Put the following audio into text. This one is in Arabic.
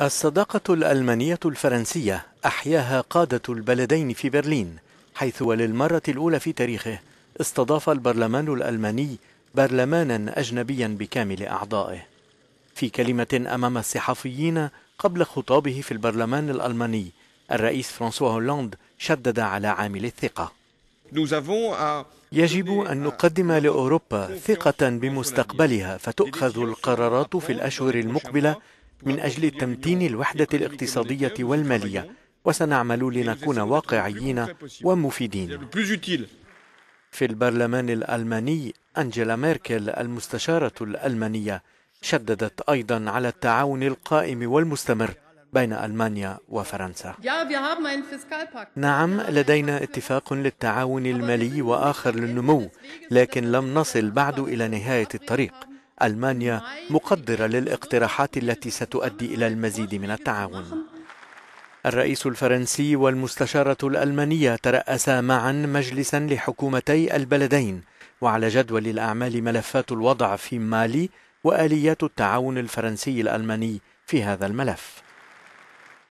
الصداقة الألمانية الفرنسية أحياها قادة البلدين في برلين حيث وللمرة الأولى في تاريخه استضاف البرلمان الألماني برلمانا أجنبيا بكامل أعضائه في كلمة أمام الصحفيين قبل خطابه في البرلمان الألماني الرئيس فرانسوا هولاند شدد على عامل الثقة يجب أن نقدم لأوروبا ثقة بمستقبلها فتؤخذ القرارات في الأشهر المقبلة من أجل تمتين الوحدة الاقتصادية والمالية وسنعمل لنكون واقعيين ومفيدين في البرلمان الألماني أنجيلا ميركل المستشارة الألمانية شددت أيضا على التعاون القائم والمستمر بين ألمانيا وفرنسا نعم لدينا اتفاق للتعاون المالي وآخر للنمو لكن لم نصل بعد إلى نهاية الطريق ألمانيا مقدرة للاقتراحات التي ستؤدي إلى المزيد من التعاون الرئيس الفرنسي والمستشارة الألمانية ترأسا معا مجلسا لحكومتي البلدين وعلى جدول الأعمال ملفات الوضع في مالي وآليات التعاون الفرنسي الألماني في هذا الملف